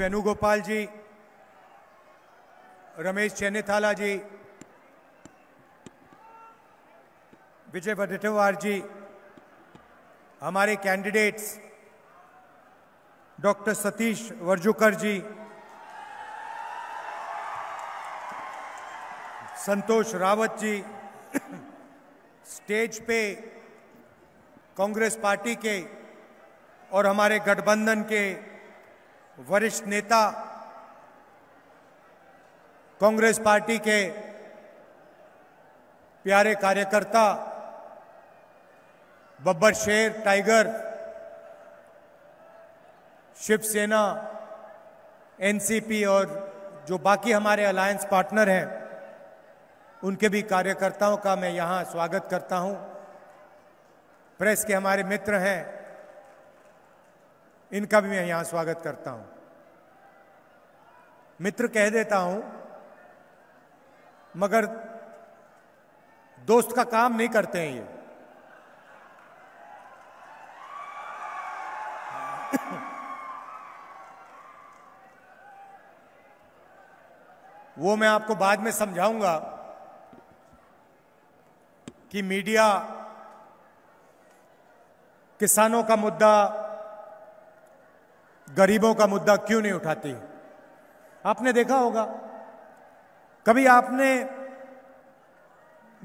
वेणुगोपाल जी रमेश चेन्नीथाला जी विजय वडेटवार जी हमारे candidates doctor Satish Warjurkar ji Santosh Rawat ji stage पे Congress party के और हमारे गठबंधन के वरिष्ठ नेता कांग्रेस पार्टी के प्यारे कार्यकर्ता बब्बर शेर टाइगर शिवसेना एनसीपी और जो बाकी हमारे अलायंस पार्टनर हैं उनके भी कार्यकर्ताओं का मैं यहां स्वागत करता हूं प्रेस के हमारे मित्र हैं इनका भी मैं यहां स्वागत करता हूं मित्र कह देता हूं मगर दोस्त का काम नहीं करते हैं ये वो मैं आपको बाद में समझाऊंगा कि मीडिया किसानों का मुद्दा गरीबों का मुद्दा क्यों नहीं उठाती आपने देखा होगा कभी आपने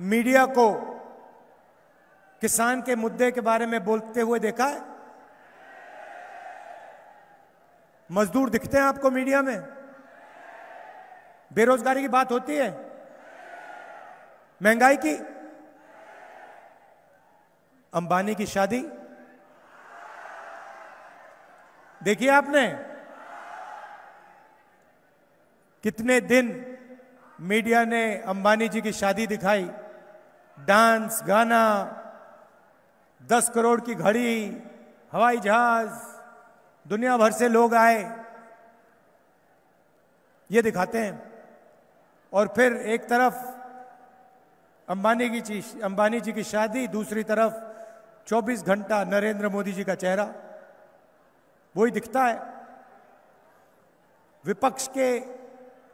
मीडिया को किसान के मुद्दे के बारे में बोलते हुए देखा है मजदूर दिखते हैं आपको मीडिया में बेरोजगारी की बात होती है महंगाई की अंबानी की शादी देखिए आपने कितने दिन मीडिया ने अंबानी जी की शादी दिखाई डांस गाना दस करोड़ की घड़ी हवाई जहाज दुनिया भर से लोग आए ये दिखाते हैं और फिर एक तरफ अंबानी की अंबानी जी की शादी दूसरी तरफ 24 घंटा नरेंद्र मोदी जी का चेहरा वो ही दिखता है विपक्ष के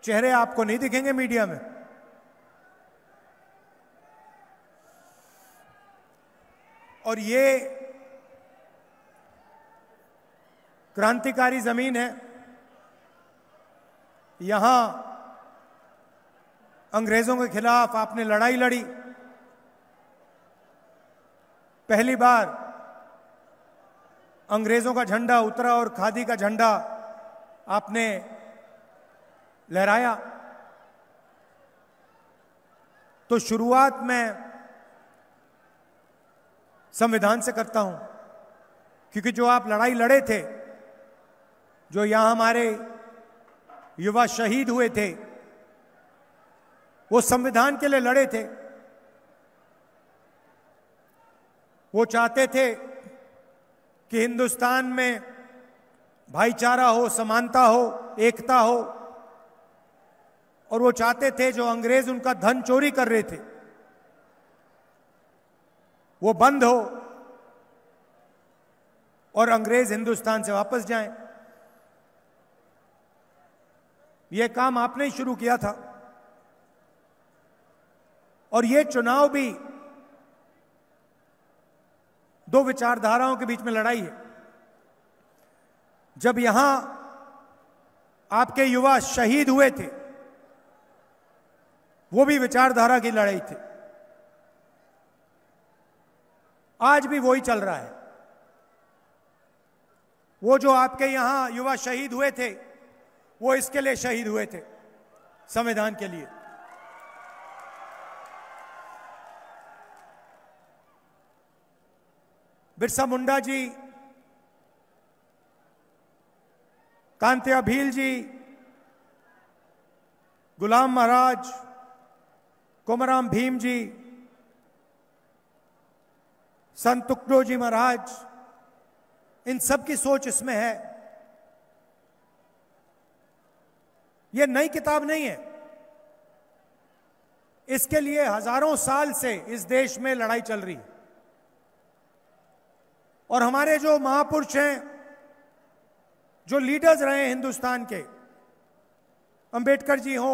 चेहरे आपको नहीं दिखेंगे मीडिया में और ये क्रांतिकारी जमीन है यहां अंग्रेजों के खिलाफ आपने लड़ाई लड़ी पहली बार अंग्रेजों का झंडा उतरा और खादी का झंडा आपने लहराया तो शुरुआत मैं संविधान से करता हूं क्योंकि जो आप लड़ाई लड़े थे जो यहां हमारे युवा शहीद हुए थे वो संविधान के लिए लड़े थे वो चाहते थे कि हिंदुस्तान में भाईचारा हो समानता हो एकता हो और वो चाहते थे जो अंग्रेज उनका धन चोरी कर रहे थे वो बंद हो और अंग्रेज हिंदुस्तान से वापस जाएं यह काम आपने ही शुरू किया था और यह चुनाव भी दो विचारधाराओं के बीच में लड़ाई है जब यहां आपके युवा शहीद हुए थे वो भी विचारधारा की लड़ाई थी आज भी वही चल रहा है वो जो आपके यहां युवा शहीद हुए थे वो इसके लिए शहीद हुए थे संविधान के लिए बिरसा मुंडा जी कांत्या भील जी गुलाम महाराज कोमराम भीम जी संत तुकडो जी महाराज इन सब की सोच इसमें है यह नई किताब नहीं है इसके लिए हजारों साल से इस देश में लड़ाई चल रही है और हमारे जो महापुरुष हैं जो लीडर्स रहे हिंदुस्तान के अंबेडकर जी हो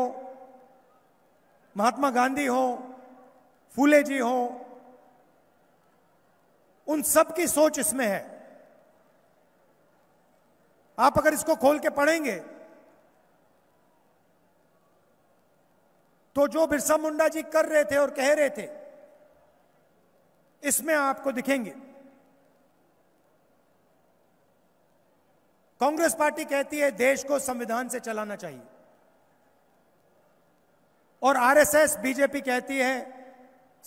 महात्मा गांधी हो फूले जी हो उन सब की सोच इसमें है आप अगर इसको खोल के पढ़ेंगे तो जो बिरसा मुंडा जी कर रहे थे और कह रहे थे इसमें आपको दिखेंगे कांग्रेस पार्टी कहती है देश को संविधान से चलाना चाहिए और आरएसएस बीजेपी कहती है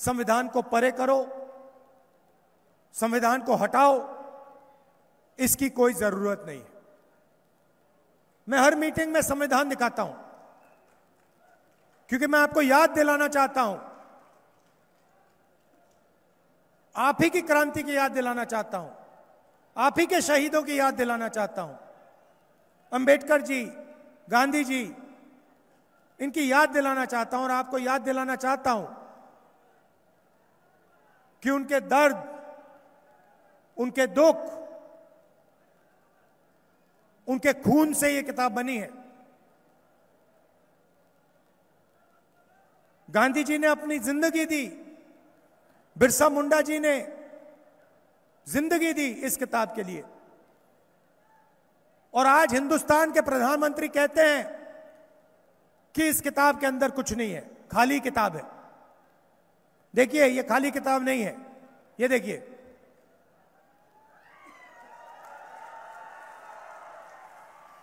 संविधान को परे करो संविधान को हटाओ इसकी कोई जरूरत नहीं है मैं हर मीटिंग में संविधान दिखाता हूं क्योंकि मैं आपको याद दिलाना चाहता हूं आप ही की क्रांति की याद दिलाना चाहता हूं आप ही के शहीदों की याद दिलाना चाहता हूं अंबेडकर जी गांधी जी इनकी याद दिलाना चाहता हूं और आपको याद दिलाना चाहता हूं कि उनके दर्द उनके दुख उनके खून से ये किताब बनी है गांधी जी ने अपनी जिंदगी दी बिरसा मुंडा जी ने जिंदगी दी इस किताब के लिए और आज हिंदुस्तान के प्रधानमंत्री कहते हैं कि इस किताब के अंदर कुछ नहीं है खाली किताब है देखिए ये खाली किताब नहीं है ये देखिए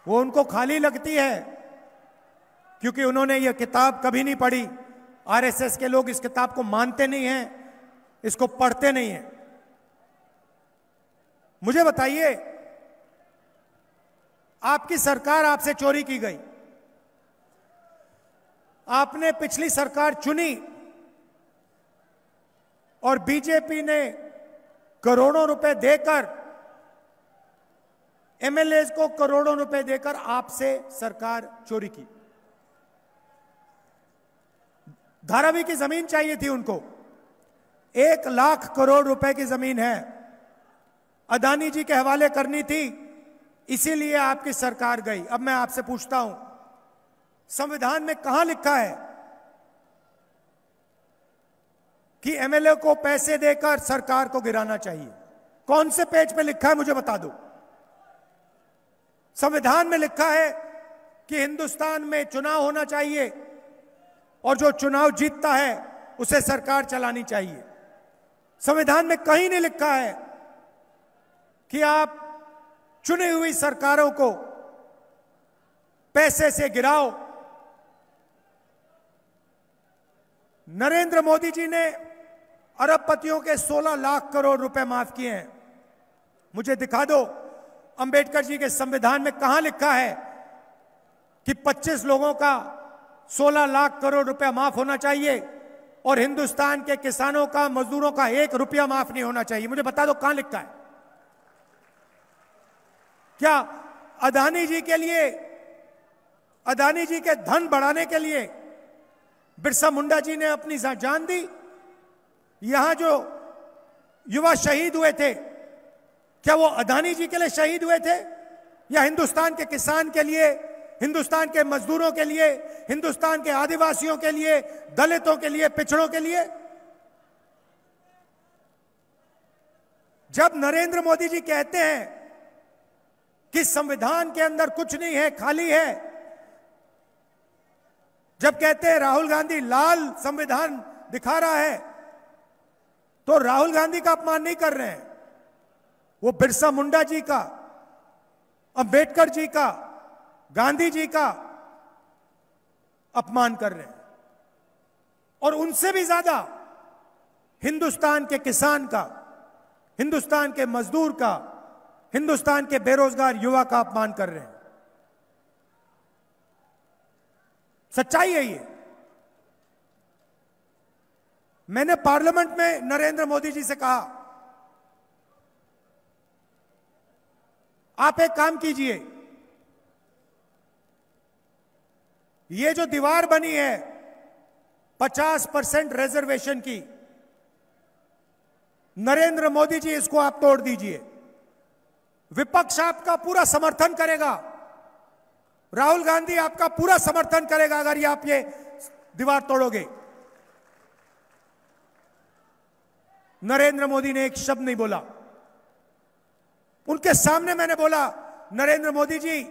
वो उनको खाली लगती है क्योंकि उन्होंने ये किताब कभी नहीं पढ़ी आरएसएस के लोग इस किताब को मानते नहीं हैं इसको पढ़ते नहीं हैं मुझे बताइए आपकी सरकार आपसे चोरी की गई आपने पिछली सरकार चुनी और बीजेपी ने करोड़ों रुपए देकर एमएलए को करोड़ों रुपए देकर आपसे सरकार चोरी की धारावी की जमीन चाहिए थी उनको एक लाख करोड़ रुपए की जमीन है अदानी जी के हवाले करनी थी इसीलिए आपकी सरकार गई अब मैं आपसे पूछता हूं संविधान में कहां लिखा है कि एमएलए को पैसे देकर सरकार को गिराना चाहिए कौन से पेज पे लिखा है मुझे बता दो संविधान में लिखा है कि हिंदुस्तान में चुनाव होना चाहिए और जो चुनाव जीतता है उसे सरकार चलानी चाहिए संविधान में कहीं नहीं लिखा है कि आप चुनी हुई सरकारों को पैसे से गिराओ नरेंद्र मोदी जी ने अरबपतियों के 16 लाख करोड़ रुपए माफ किए हैं मुझे दिखा दो अंबेडकर जी के संविधान में कहा लिखा है कि 25 लोगों का 16 लाख करोड़ रुपया माफ होना चाहिए और हिंदुस्तान के किसानों का मजदूरों का एक रुपया माफ नहीं होना चाहिए मुझे बता दो कहां लिखा है क्या अदानी जी के लिए अदानी जी के धन बढ़ाने के लिए बिरसा मुंडा जी ने अपनी जान दी यहां जो युवा शहीद हुए थे क्या वो अदानी जी के लिए शहीद हुए थे या हिंदुस्तान के किसान के लिए हिंदुस्तान के मजदूरों के लिए हिंदुस्तान के आदिवासियों के लिए दलितों के लिए पिछड़ों के लिए जब नरेंद्र मोदी जी कहते हैं कि संविधान के अंदर कुछ नहीं है खाली है जब कहते हैं राहुल गांधी लाल संविधान दिखा रहा है तो राहुल गांधी का अपमान नहीं कर रहे हैं वो बिरसा मुंडा जी का अंबेडकर जी का गांधी जी का अपमान कर रहे हैं और उनसे भी ज्यादा हिंदुस्तान के किसान का हिंदुस्तान के मजदूर का हिंदुस्तान के बेरोजगार युवा का अपमान कर रहे हैं सच्चाई है ये मैंने पार्लियामेंट में नरेंद्र मोदी जी से कहा आप एक काम कीजिए ये जो दीवार बनी है 50 परसेंट रिजर्वेशन की नरेंद्र मोदी जी इसको आप तोड़ दीजिए विपक्ष आपका पूरा समर्थन करेगा राहुल गांधी आपका पूरा समर्थन करेगा अगर ये आप ये दीवार तोड़ोगे नरेंद्र मोदी ने एक शब्द नहीं बोला उनके सामने मैंने बोला नरेंद्र मोदी जी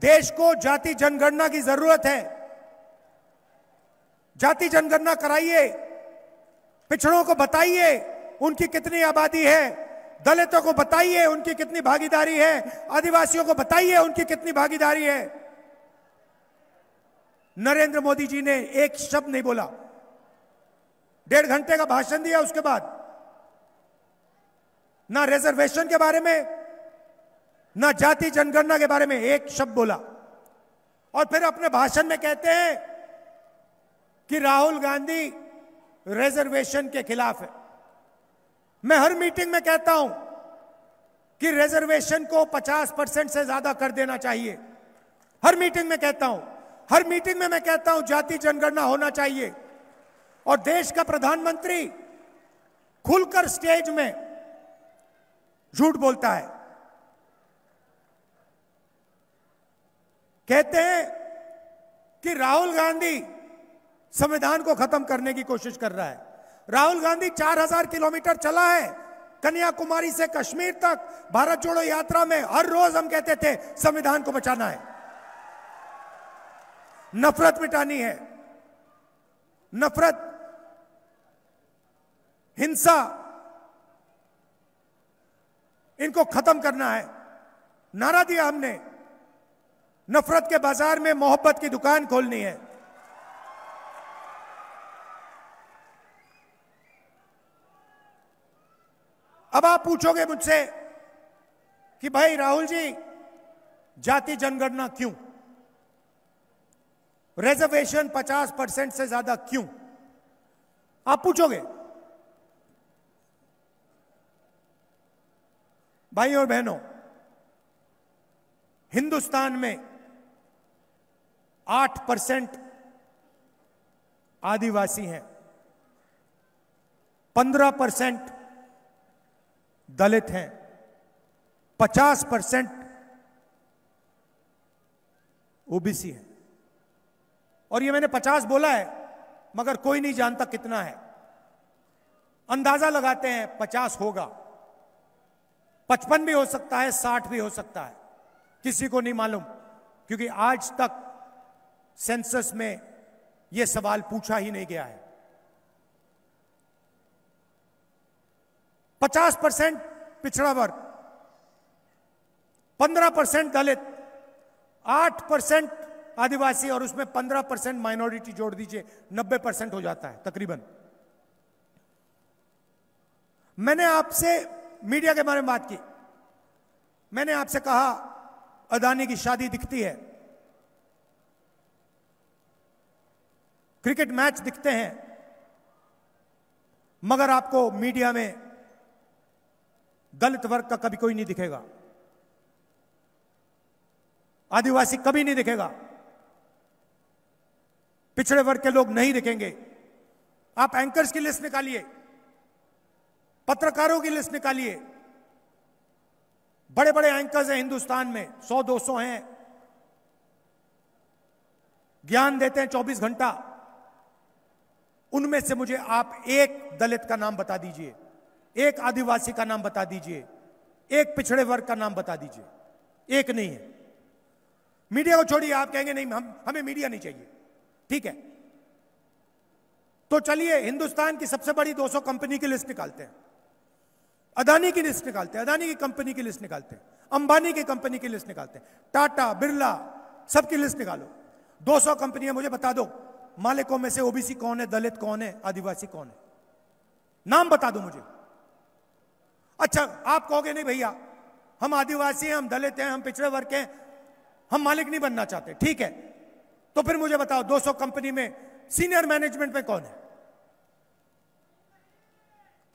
देश को जाति जनगणना की जरूरत है जाति जनगणना कराइए पिछड़ों को बताइए उनकी कितनी आबादी है दलितों को बताइए उनकी कितनी भागीदारी है आदिवासियों को बताइए उनकी कितनी भागीदारी है नरेंद्र मोदी जी ने एक शब्द नहीं बोला डेढ़ घंटे का भाषण दिया उसके बाद ना रिजर्वेशन के बारे में ना जाति जनगणना के बारे में एक शब्द बोला और फिर अपने भाषण में कहते हैं कि राहुल गांधी रिजर्वेशन के खिलाफ है मैं हर मीटिंग में कहता हूं कि रिजर्वेशन को 50 परसेंट से ज्यादा कर देना चाहिए हर मीटिंग में कहता हूं हर मीटिंग में मैं कहता हूं जाति जनगणना होना चाहिए और देश का प्रधानमंत्री खुलकर स्टेज में झूठ बोलता है कहते हैं कि राहुल गांधी संविधान को खत्म करने की कोशिश कर रहा है राहुल गांधी 4000 किलोमीटर चला है कन्याकुमारी से कश्मीर तक भारत जोड़ो यात्रा में हर रोज हम कहते थे संविधान को बचाना है नफरत मिटानी है नफरत हिंसा इनको खत्म करना है नारा दिया हमने नफरत के बाजार में मोहब्बत की दुकान खोलनी है अब आप पूछोगे मुझसे कि भाई राहुल जी जाति जनगणना क्यों रिजर्वेशन 50 परसेंट से ज्यादा क्यों आप पूछोगे भाई और बहनों हिंदुस्तान में 8 परसेंट आदिवासी हैं 15 परसेंट दलित हैं 50 परसेंट ओबीसी हैं और ये मैंने 50 बोला है मगर कोई नहीं जानता कितना है अंदाजा लगाते हैं 50 होगा 55 भी हो सकता है 60 भी हो सकता है किसी को नहीं मालूम क्योंकि आज तक सेंसस में यह सवाल पूछा ही नहीं गया है पचास परसेंट पिछड़ा वर्ग पंद्रह परसेंट दलित आठ परसेंट आदिवासी और उसमें पंद्रह परसेंट माइनॉरिटी जोड़ दीजिए नब्बे परसेंट हो जाता है तकरीबन मैंने आपसे मीडिया के बारे में बात की मैंने आपसे कहा अदानी की शादी दिखती है क्रिकेट मैच दिखते हैं मगर आपको मीडिया में दलित वर्ग का कभी कोई नहीं दिखेगा आदिवासी कभी नहीं दिखेगा पिछड़े वर्ग के लोग नहीं दिखेंगे आप एंकर्स की लिस्ट निकालिए पत्रकारों की लिस्ट निकालिए बड़े बड़े एंकर्स हैं हिंदुस्तान में सौ दो सौ हैं ज्ञान देते हैं चौबीस घंटा उनमें से मुझे आप एक दलित का नाम बता दीजिए एक आदिवासी का नाम बता दीजिए एक पिछड़े वर्ग का नाम बता दीजिए एक नहीं है मीडिया को छोड़िए आप कहेंगे नहीं हम हमें मीडिया नहीं चाहिए ठीक है तो चलिए हिंदुस्तान की सबसे बड़ी 200 कंपनी की लिस्ट निकालते हैं अदानी की लिस्ट निकालते हैं अदानी की कंपनी की लिस्ट निकालते हैं अंबानी की कंपनी की लिस्ट निकालते हैं टाटा बिरला सबकी लिस्ट निकालो 200 कंपनियां मुझे बता दो मालिकों में से ओबीसी कौन है दलित कौन है आदिवासी कौन है नाम बता दो मुझे अच्छा आप कहोगे नहीं भैया हम आदिवासी हैं हम दलित हैं हम पिछड़े वर्ग हैं हम मालिक नहीं बनना चाहते ठीक है तो फिर मुझे बताओ 200 कंपनी में सीनियर मैनेजमेंट में कौन है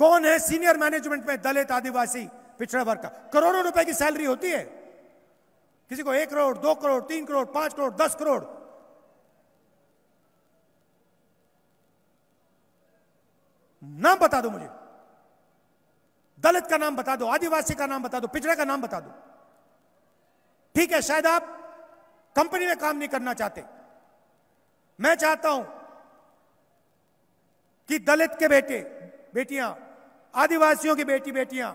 कौन है सीनियर मैनेजमेंट में दलित आदिवासी पिछड़ा वर्ग का करोड़ों रुपए की सैलरी होती है किसी को एक करोड़ दो करोड़ तीन करोड़ पांच करोड़ दस करोड़ नाम बता दो मुझे दलित का नाम बता दो आदिवासी का नाम बता दो पिछड़े का नाम बता दो ठीक है शायद आप कंपनी में काम नहीं करना चाहते मैं चाहता हूं कि दलित के बेटे बेटियां आदिवासियों की बेटी बेटियां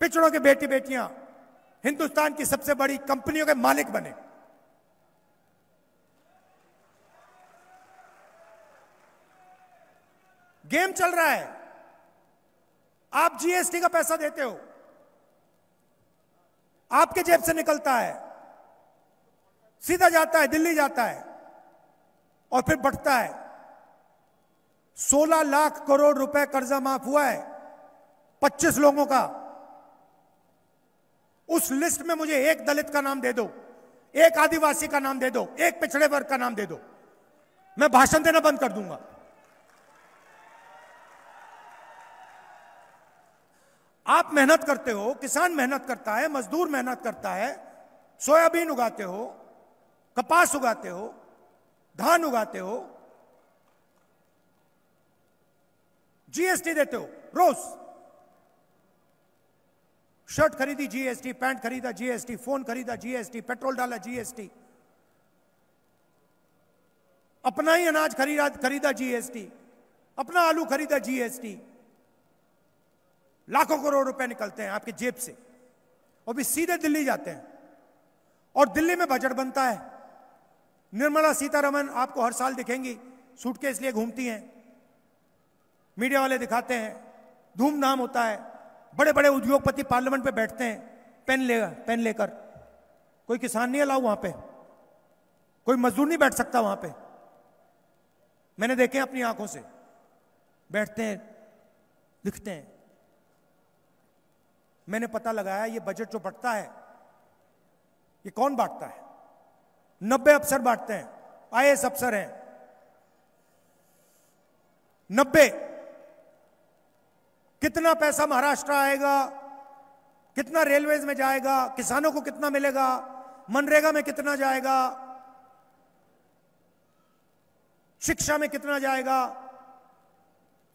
पिछड़ों के बेटी बेटियां हिंदुस्तान की सबसे बड़ी कंपनियों के मालिक बने गेम चल रहा है आप जीएसटी का पैसा देते हो आपके जेब से निकलता है सीधा जाता है दिल्ली जाता है और फिर बढ़ता है 16 लाख करोड़ रुपए कर्जा माफ हुआ है 25 लोगों का उस लिस्ट में मुझे एक दलित का नाम दे दो एक आदिवासी का नाम दे दो एक पिछड़े वर्ग का नाम दे दो मैं भाषण देना बंद कर दूंगा आप मेहनत करते हो किसान मेहनत करता है मजदूर मेहनत करता है सोयाबीन उगाते हो कपास उगाते हो धान उगाते हो जीएसटी देते हो रोज शर्ट खरीदी जीएसटी पैंट खरीदा जीएसटी फोन खरीदा जीएसटी पेट्रोल डाला जीएसटी अपना ही अनाज खरीदा खरीदा जीएसटी अपना आलू खरीदा जीएसटी लाखों करोड़ रुपए निकलते हैं आपकी जेब से और भी सीधे दिल्ली जाते हैं और दिल्ली में बजट बनता है निर्मला सीतारमन आपको हर साल दिखेंगी सूट के इसलिए घूमती हैं मीडिया वाले दिखाते हैं धूमधाम होता है बड़े बड़े उद्योगपति पार्लियामेंट पे बैठते हैं पेन ले पेन लेकर कोई किसान नहीं अलाउ वहां पे कोई मजदूर नहीं बैठ सकता वहां पे मैंने देखे अपनी आंखों से बैठते हैं लिखते हैं मैंने पता लगाया ये बजट जो बंटता है ये कौन बांटता है नब्बे अफसर बांटते हैं आई अफसर हैं नब्बे कितना पैसा महाराष्ट्र आएगा कितना रेलवेज में जाएगा किसानों को कितना मिलेगा मनरेगा में कितना जाएगा शिक्षा में कितना जाएगा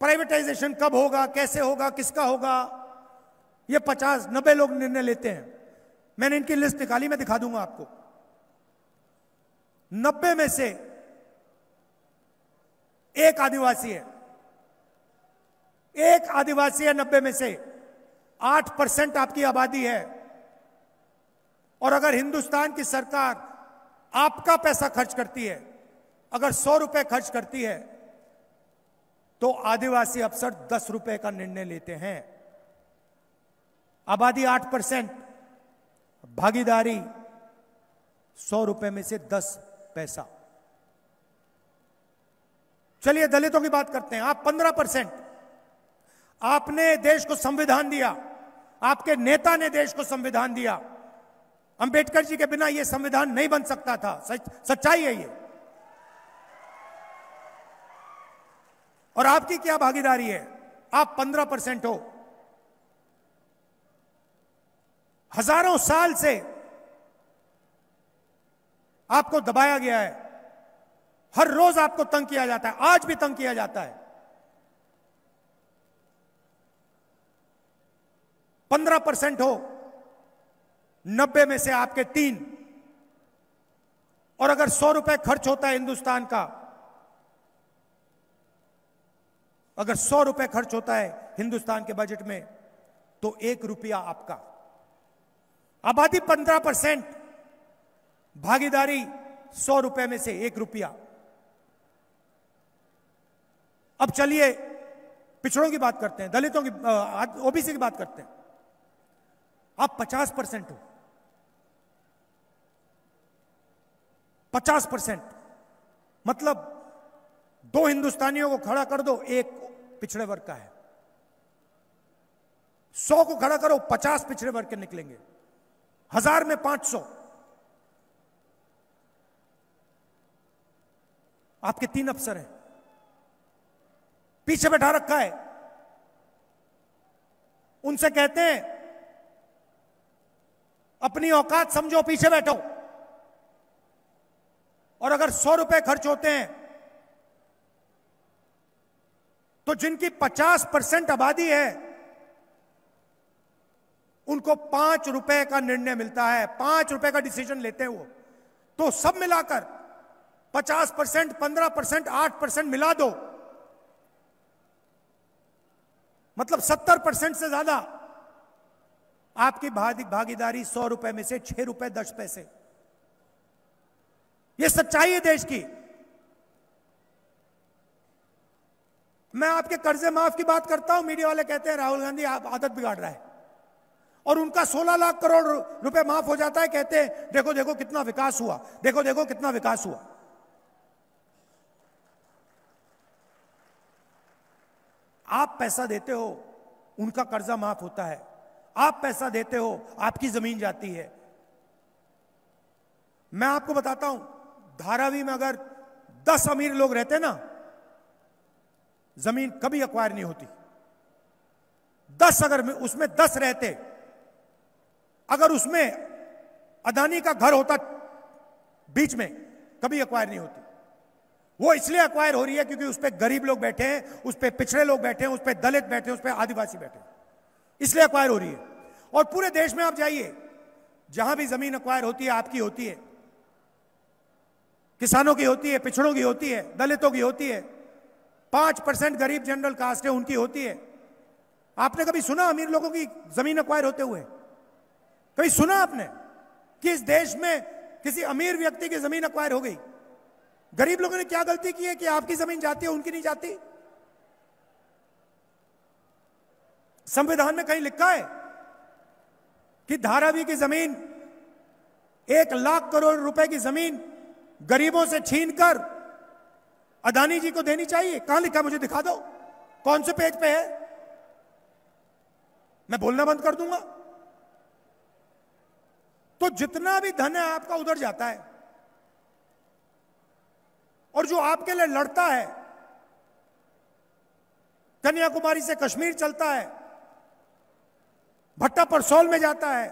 प्राइवेटाइजेशन कब होगा कैसे होगा किसका होगा ये पचास नब्बे लोग निर्णय लेते हैं मैंने इनकी लिस्ट निकाली मैं दिखा दूंगा आपको नब्बे में से एक आदिवासी है एक आदिवासी है नब्बे में से आठ परसेंट आपकी आबादी है और अगर हिंदुस्तान की सरकार आपका पैसा खर्च करती है अगर सौ रुपए खर्च करती है तो आदिवासी अफसर दस रुपए का निर्णय लेते हैं आबादी आठ परसेंट भागीदारी सौ रुपए में से दस पैसा चलिए दलितों की बात करते हैं आप पंद्रह परसेंट आपने देश को संविधान दिया आपके नेता ने देश को संविधान दिया अंबेडकर जी के बिना यह संविधान नहीं बन सकता था सच, सच्चाई है ये और आपकी क्या भागीदारी है आप पंद्रह परसेंट हो हजारों साल से आपको दबाया गया है हर रोज आपको तंग किया जाता है आज भी तंग किया जाता है पंद्रह परसेंट हो नब्बे में से आपके तीन और अगर सौ रुपए खर्च होता है हिंदुस्तान का अगर सौ रुपए खर्च होता है हिंदुस्तान के बजट में तो एक रुपया आपका आबादी पंद्रह परसेंट भागीदारी सौ रुपए में से एक रुपया अब चलिए पिछड़ों की बात करते हैं दलितों की ओबीसी की बात करते हैं आप पचास परसेंट हो पचास परसेंट मतलब दो हिंदुस्तानियों को खड़ा कर दो एक पिछड़े वर्ग का है सौ को खड़ा करो पचास पिछड़े वर्ग के निकलेंगे हजार में पांच सौ आपके तीन अफसर हैं पीछे बैठा रखा है उनसे कहते हैं अपनी औकात समझो पीछे बैठो और अगर सौ रुपए खर्च होते हैं तो जिनकी पचास परसेंट आबादी है उनको पांच रुपए का निर्णय मिलता है पांच रुपए का डिसीजन लेते हैं वो तो सब मिलाकर पचास परसेंट पंद्रह परसेंट आठ परसेंट मिला दो मतलब सत्तर परसेंट से ज्यादा आपकी भागीदारी सौ रुपए में से छह रुपए दस पैसे ये सच्चाई है देश की मैं आपके कर्जे माफ की बात करता हूं मीडिया वाले कहते हैं राहुल गांधी आप आदत बिगाड़ रहा है और उनका 16 लाख करोड़ रुपए माफ हो जाता है कहते हैं देखो देखो कितना विकास हुआ देखो देखो कितना विकास हुआ आप पैसा देते हो उनका कर्जा माफ होता है आप पैसा देते हो आपकी जमीन जाती है मैं आपको बताता हूं धारावी में अगर दस अमीर लोग रहते ना जमीन कभी अक्वायर नहीं होती दस अगर उसमें दस रहते अगर उसमें अदानी का घर होता बीच में कभी अक्वायर नहीं होती वो इसलिए अक्वायर हो रही है क्योंकि उस पर गरीब लोग बैठे हैं उस पर पिछड़े लोग बैठे हैं उस पर दलित बैठे हैं उस पर आदिवासी बैठे हैं इसलिए अक्वायर हो रही है और पूरे देश में आप जाइए जहां भी जमीन अक्वायर होती है आपकी होती है किसानों की होती है पिछड़ों की होती है दलितों की होती है पांच परसेंट गरीब जनरल कास्ट है उनकी होती है आपने कभी सुना अमीर लोगों की जमीन अक्वायर होते हुए कहीं सुना आपने कि इस देश में किसी अमीर व्यक्ति की जमीन अक्वायर हो गई गरीब लोगों ने क्या गलती की है कि आपकी जमीन जाती है उनकी नहीं जाती संविधान में कहीं लिखा है कि धारावी की जमीन एक लाख करोड़ रुपए की जमीन गरीबों से छीनकर अदानी जी को देनी चाहिए कहां लिखा मुझे दिखा दो कौन से पेज पे है मैं बोलना बंद कर दूंगा तो जितना भी धन है आपका उधर जाता है और जो आपके लिए लड़ता है कन्याकुमारी से कश्मीर चलता है भट्टा परसौल में जाता है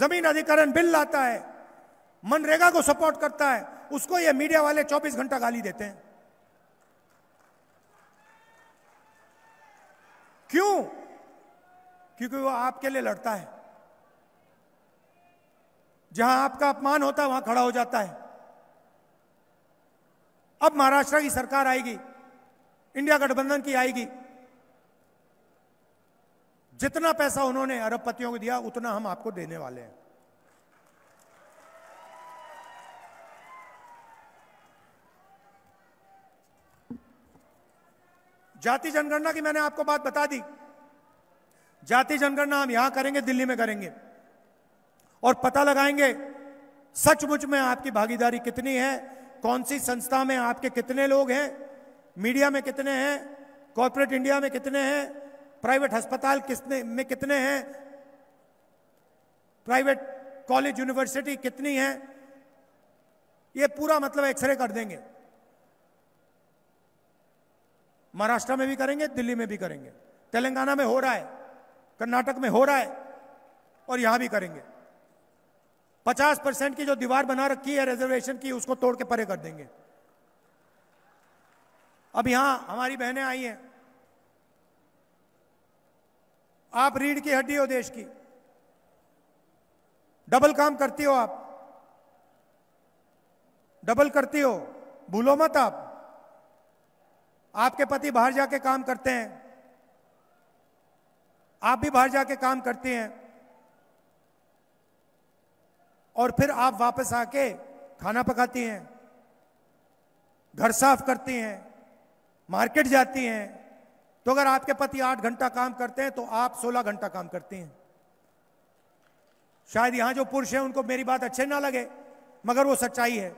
जमीन अधिकरण बिल लाता है मनरेगा को सपोर्ट करता है उसको ये मीडिया वाले 24 घंटा गाली देते हैं क्यों क्योंकि वो आपके लिए लड़ता है जहां आपका अपमान होता है वहां खड़ा हो जाता है अब महाराष्ट्र की सरकार आएगी इंडिया गठबंधन की आएगी जितना पैसा उन्होंने अरबपतियों को दिया उतना हम आपको देने वाले हैं जाति जनगणना की मैंने आपको बात बता दी जाति जनगणना हम यहां करेंगे दिल्ली में करेंगे और पता लगाएंगे सचमुच में आपकी भागीदारी कितनी है कौन सी संस्था में आपके कितने लोग हैं मीडिया में कितने हैं कॉरपोरेट इंडिया में कितने हैं प्राइवेट अस्पताल किसने में कितने हैं प्राइवेट कॉलेज यूनिवर्सिटी कितनी है ये पूरा मतलब एक्सरे कर देंगे महाराष्ट्र में भी करेंगे दिल्ली में भी करेंगे तेलंगाना में हो रहा है कर्नाटक में हो रहा है और यहां भी करेंगे पचास परसेंट की जो दीवार बना रखी है रिजर्वेशन की उसको तोड़ के परे कर देंगे अब यहां हमारी बहनें आई हैं आप रीढ़ की हड्डी हो देश की डबल काम करती हो आप डबल करती हो भूलो मत आप आपके पति बाहर जाके काम करते हैं आप भी बाहर जाके काम करती हैं और फिर आप वापस आके खाना पकाती हैं घर साफ करती हैं मार्केट जाती हैं तो अगर आपके पति आठ घंटा काम करते हैं तो आप सोलह घंटा काम करती हैं शायद यहां जो पुरुष हैं उनको मेरी बात अच्छे ना लगे मगर वो सच्चाई है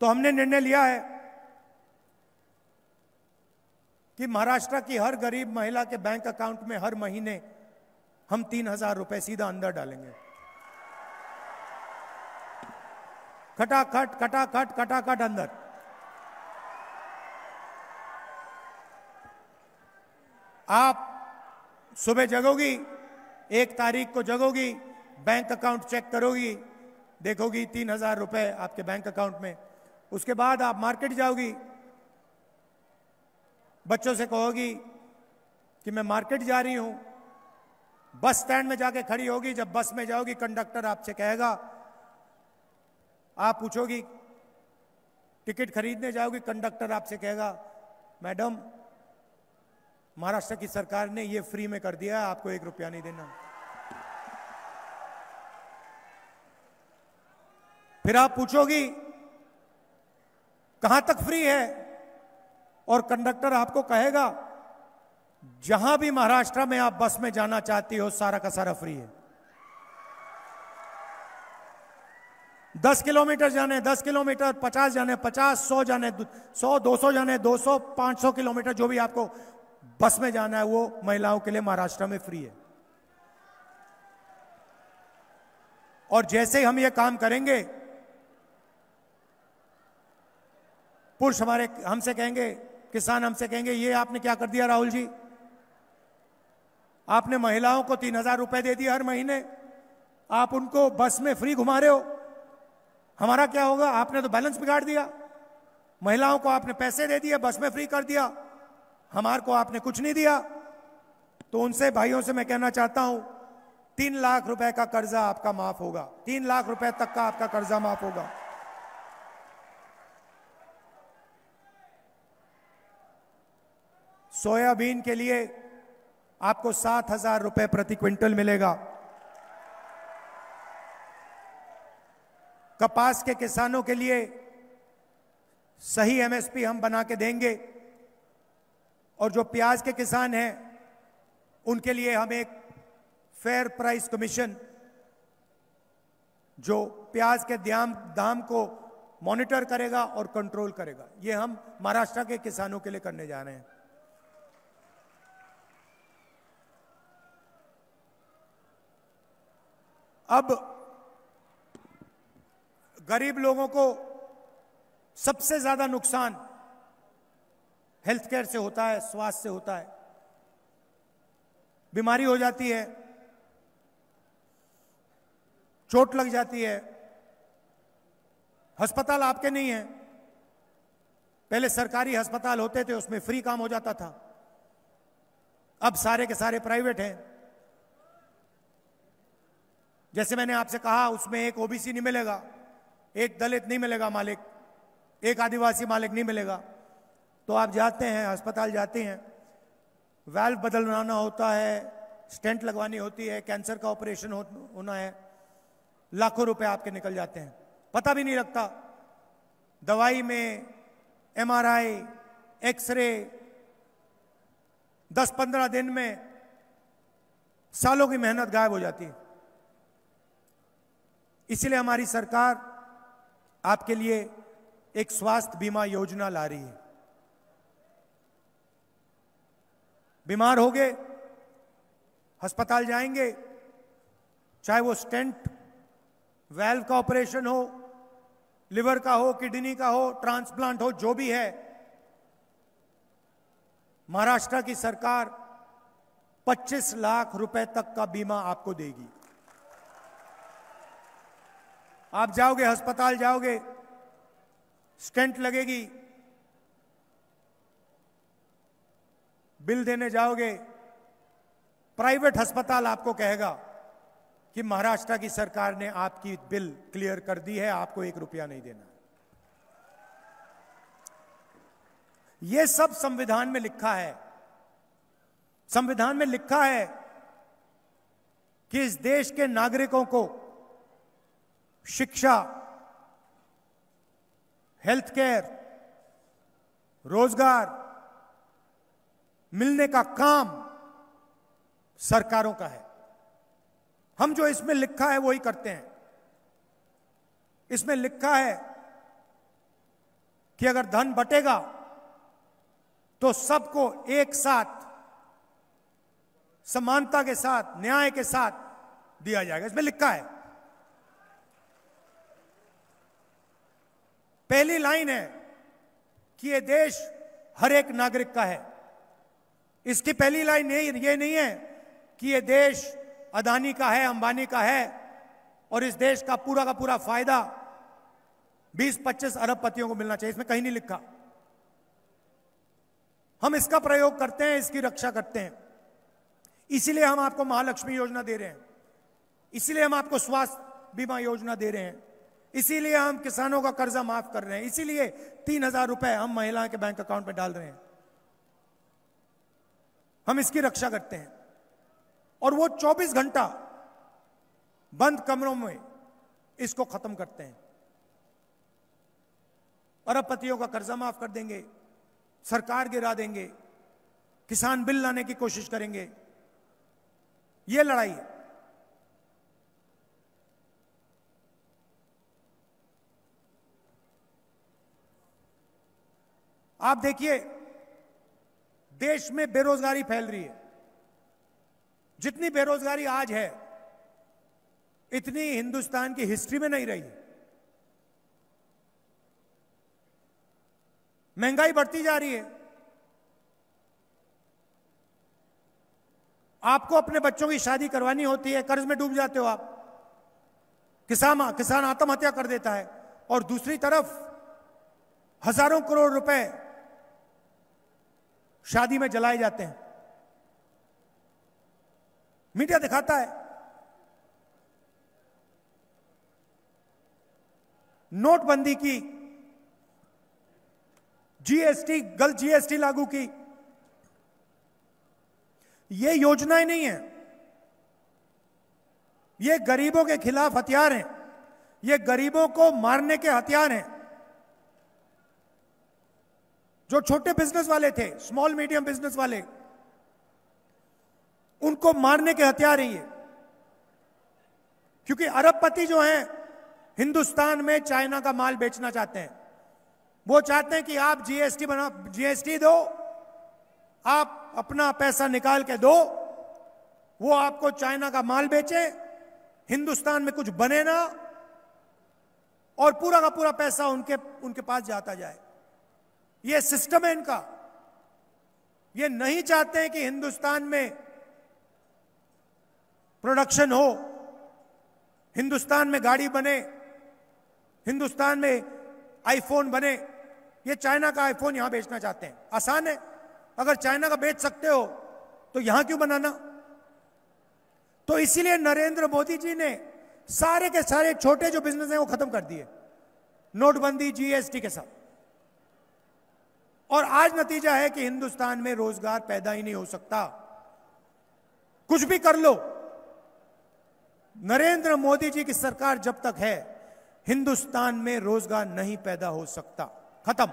तो हमने निर्णय लिया है कि महाराष्ट्र की हर गरीब महिला के बैंक अकाउंट में हर महीने हम तीन हजार रुपए सीधा अंदर डालेंगे खटाखट खटाखट खटाखट अंदर आप सुबह जगोगी एक तारीख को जगोगी बैंक अकाउंट चेक करोगी देखोगी तीन हजार रुपए आपके बैंक अकाउंट में उसके बाद आप मार्केट जाओगी बच्चों से कहोगी कि मैं मार्केट जा रही हूं बस स्टैंड में जाके खड़ी होगी जब बस में जाओगी कंडक्टर आपसे कहेगा आप पूछोगी टिकट खरीदने जाओगी कंडक्टर आपसे कहेगा मैडम महाराष्ट्र की सरकार ने ये फ्री में कर दिया आपको एक रुपया नहीं देना फिर आप पूछोगी कहां तक फ्री है और कंडक्टर आपको कहेगा जहां भी महाराष्ट्र में आप बस में जाना चाहती हो सारा का सारा फ्री है दस किलोमीटर जाने दस किलोमीटर पचास जाने पचास सौ जाने सौ दो सौ जाने दो सौ पांच सौ किलोमीटर जो भी आपको बस में जाना है वो महिलाओं के लिए महाराष्ट्र में फ्री है और जैसे ही हम ये काम करेंगे पुरुष हमारे हमसे कहेंगे किसान हमसे कहेंगे ये आपने क्या कर दिया राहुल जी आपने महिलाओं को तीन हजार रुपए दे दिए हर महीने आप उनको बस में फ्री घुमा रहे हो हमारा क्या होगा आपने तो बैलेंस बिगाड़ दिया महिलाओं को आपने पैसे दे दिए बस में फ्री कर दिया हमार को आपने कुछ नहीं दिया तो उनसे भाइयों से मैं कहना चाहता हूं तीन लाख रुपए का कर्जा आपका माफ होगा तीन लाख रुपए तक का आपका कर्जा माफ होगा सोयाबीन के लिए आपको सात हजार रुपए प्रति क्विंटल मिलेगा कपास के किसानों के लिए सही एमएसपी हम बना के देंगे और जो प्याज के किसान हैं उनके लिए हम एक फेयर प्राइस कमीशन जो प्याज के दाम दाम को मॉनिटर करेगा और कंट्रोल करेगा ये हम महाराष्ट्र के किसानों के लिए करने जा रहे हैं अब गरीब लोगों को सबसे ज्यादा नुकसान हेल्थ केयर से होता है स्वास्थ्य से होता है बीमारी हो जाती है चोट लग जाती है अस्पताल आपके नहीं है पहले सरकारी अस्पताल होते थे उसमें फ्री काम हो जाता था अब सारे के सारे प्राइवेट हैं जैसे मैंने आपसे कहा उसमें एक ओबीसी नहीं मिलेगा एक दलित नहीं मिलेगा मालिक एक आदिवासी मालिक नहीं मिलेगा तो आप जाते हैं अस्पताल जाते हैं वैल्व बदलवाना होता है स्टेंट लगवानी होती है कैंसर का ऑपरेशन हो, होना है लाखों रुपए आपके निकल जाते हैं पता भी नहीं लगता दवाई में एमआरआई, एक्सरे 10-15 दिन में सालों की मेहनत गायब हो जाती है इसलिए हमारी सरकार आपके लिए एक स्वास्थ्य बीमा योजना ला रही है बीमार हो गए अस्पताल जाएंगे चाहे वो स्टेंट वेल्व का ऑपरेशन हो लिवर का हो किडनी का हो ट्रांसप्लांट हो जो भी है महाराष्ट्र की सरकार 25 लाख रुपए तक का बीमा आपको देगी आप जाओगे अस्पताल जाओगे स्टेंट लगेगी बिल देने जाओगे प्राइवेट अस्पताल आपको कहेगा कि महाराष्ट्र की सरकार ने आपकी बिल क्लियर कर दी है आपको एक रुपया नहीं देना यह सब संविधान में लिखा है संविधान में लिखा है कि इस देश के नागरिकों को शिक्षा हेल्थ केयर रोजगार मिलने का काम सरकारों का है हम जो इसमें लिखा है वही करते हैं इसमें लिखा है कि अगर धन बटेगा तो सबको एक साथ समानता के साथ न्याय के साथ दिया जाएगा इसमें लिखा है पहली लाइन है कि यह देश हर एक नागरिक का है इसकी पहली लाइन ये नहीं है कि यह देश अदानी का है अंबानी का है और इस देश का पूरा का पूरा फायदा 20-25 पतियों को मिलना चाहिए इसमें कहीं नहीं लिखा हम इसका प्रयोग करते हैं इसकी रक्षा करते हैं इसीलिए हम आपको महालक्ष्मी योजना दे रहे हैं इसीलिए हम आपको स्वास्थ्य बीमा योजना दे रहे हैं इसीलिए हम किसानों का कर्जा माफ कर रहे हैं इसीलिए तीन हजार रुपए हम महिलाओं के बैंक अकाउंट में डाल रहे हैं हम इसकी रक्षा करते हैं और वो 24 घंटा बंद कमरों में इसको खत्म करते हैं अरबपतियों का कर्जा माफ कर देंगे सरकार गिरा देंगे किसान बिल लाने की कोशिश करेंगे यह लड़ाई है आप देखिए देश में बेरोजगारी फैल रही है जितनी बेरोजगारी आज है इतनी हिंदुस्तान की हिस्ट्री में नहीं रही महंगाई बढ़ती जा रही है आपको अपने बच्चों की शादी करवानी होती है कर्ज में डूब जाते हो आप किसान किसान आत्महत्या कर देता है और दूसरी तरफ हजारों करोड़ रुपए शादी में जलाए जाते हैं मीडिया दिखाता है नोटबंदी की जीएसटी गलत जीएसटी लागू की ये योजनाएं नहीं है ये गरीबों के खिलाफ हथियार हैं ये गरीबों को मारने के हथियार हैं जो छोटे बिजनेस वाले थे स्मॉल मीडियम बिजनेस वाले उनको मारने के हथियार ही है क्योंकि अरबपति जो हैं हिंदुस्तान में चाइना का माल बेचना चाहते हैं वो चाहते हैं कि आप जीएसटी बना जीएसटी दो आप अपना पैसा निकाल के दो वो आपको चाइना का माल बेचे हिंदुस्तान में कुछ बने ना और पूरा का पूरा पैसा उनके उनके पास जाता जाए ये सिस्टम है इनका ये नहीं चाहते हैं कि हिंदुस्तान में प्रोडक्शन हो हिंदुस्तान में गाड़ी बने हिंदुस्तान में आईफोन बने ये चाइना का आईफोन यहां बेचना चाहते हैं आसान है अगर चाइना का बेच सकते हो तो यहां क्यों बनाना तो इसीलिए नरेंद्र मोदी जी ने सारे के सारे छोटे जो बिजनेस हैं वो खत्म कर दिए नोटबंदी जीएसटी के साथ और आज नतीजा है कि हिंदुस्तान में रोजगार पैदा ही नहीं हो सकता कुछ भी कर लो नरेंद्र मोदी जी की सरकार जब तक है हिंदुस्तान में रोजगार नहीं पैदा हो सकता खत्म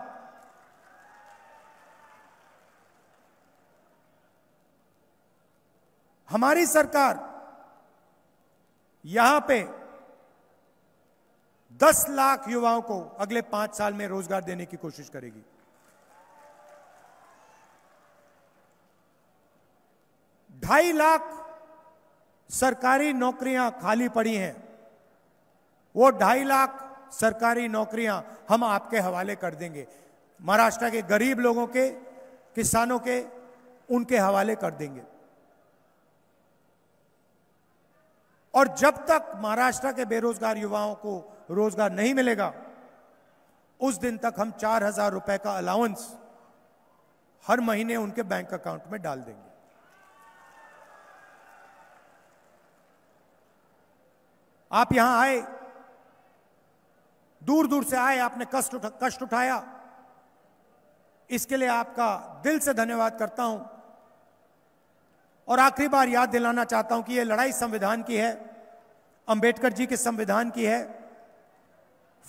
हमारी सरकार यहां पे 10 लाख युवाओं को अगले पांच साल में रोजगार देने की कोशिश करेगी ढाई लाख सरकारी नौकरियां खाली पड़ी हैं वो ढाई लाख सरकारी नौकरियां हम आपके हवाले कर देंगे महाराष्ट्र के गरीब लोगों के किसानों के उनके हवाले कर देंगे और जब तक महाराष्ट्र के बेरोजगार युवाओं को रोजगार नहीं मिलेगा उस दिन तक हम चार हजार रुपए का अलाउंस हर महीने उनके बैंक अकाउंट में डाल देंगे आप यहां आए दूर दूर से आए आपने कष्ट उठा, कष्ट उठाया इसके लिए आपका दिल से धन्यवाद करता हूं और आखिरी बार याद दिलाना चाहता हूं कि यह लड़ाई संविधान की है अंबेडकर जी के संविधान की है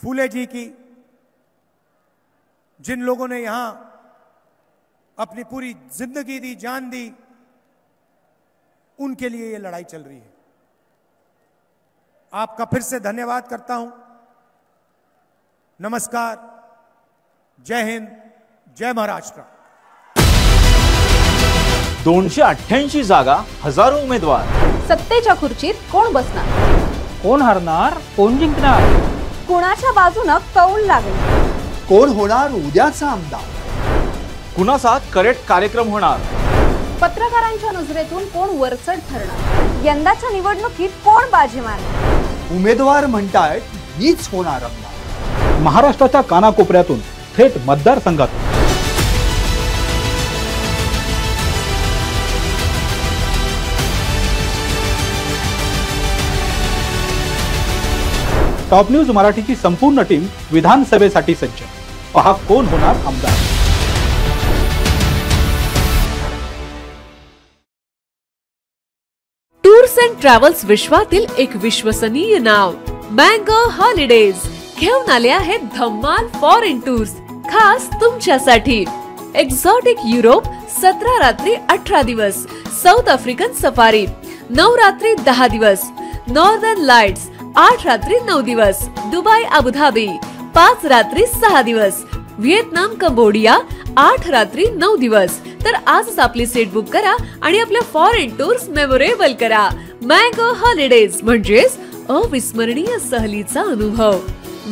फूले जी की जिन लोगों ने यहां अपनी पूरी जिंदगी दी जान दी उनके लिए यह लड़ाई चल रही है आपका फिर से धन्यवाद करता हूं नमस्कार जय हिंद जय महाराष्ट्र दोनशे अठ्ठ्याऐंशी जागा हजारो उमेदवार सत्तेच्या खुर्चीत कोण बसणार कोण हरणार कोण जिंकणार कुणाच्या बाजूनं कौल लागेल कोण होणार उद्याचा आमदार कुणाचा करेक्ट कार्यक्रम होणार पत्रकारांच्या नजरेतून कोण वरचढ ठरणार यंदाच्या निवडणुकीत कोण बाजी मारणार उमेदवार महाराष्ट्र मीच होणार महाराष्ट्राच्या कानाकोपऱ्यातून टॉप न्यूज मराठीची संपूर्ण टीम विधानसभेसाठी सज्ज पहा कोण होणार आमदार अँड ट्रॅव्हल्स विश्वातील एक विश्वसनीय नाव मँगो हॉलिडेज घेऊन आले आहे धम्माल फॉरेन टूर्स खास तुमच्यासाठी एक्झॉटिक युरोप सतरा रात्री अठरा दिवस साऊथ आफ्रिकन सफारी नऊ रात्री दहा दिवस नॉर्दर्न लाइट्स आठ रात्री नऊ दिवस दुबई अबुधाबी पाच रात्री सहा दिवस व्हिएतनाम कंबोडिया आठ रात्री नऊ दिवस तर आजच आपली सीट बुक करा आणि आपल्या फॉरेन टूर्स मेमोरेबल करा मँगो हॉलिडेज म्हणजेच अविस्मरणीय सहलीचा अनुभव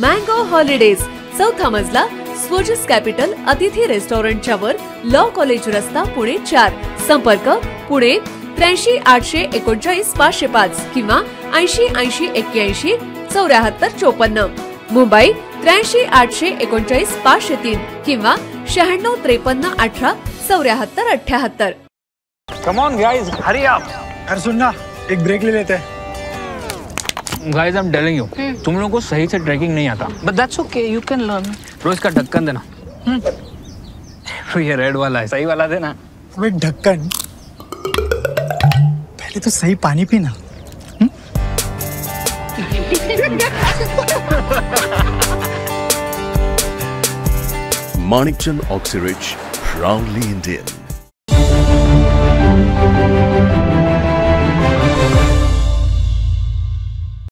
मँगो हॉलिडेज चौथा मजला स्वजस कॅपिटल अतिथी रेस्टॉरंटच्या वर लॉ कॉलेज रस्ता पुणे चार संपर्क पुणे त्र्याऐंशी आठशे एकोणचाळीस पाचशे पाच किंवा ऐंशी ऐंशी एक्क्याऐंशी चौऱ्याहत्तर चोपन्न मुंबई त्र्याऐंशी आठशे एकोणचाळीस पाचशे तीन किंवा शहाण्णव त्रेपन्न अठरा चौऱ्याहत्तर अठ्याहत्तर कमॉन हरी एक ब्रेक ले लेते हैं guys I am telling you तुम लोगों को सही से ट्रैकिंग नहीं आता but that's okay you can learn bro इसका ढक्कन देना ब्रो हम्म। ये रेड वाला है सही वाला देना अबे ढक्कन पहले तो सही पानी पीना हम्म। Manikchand Oxirich, proudly Indian.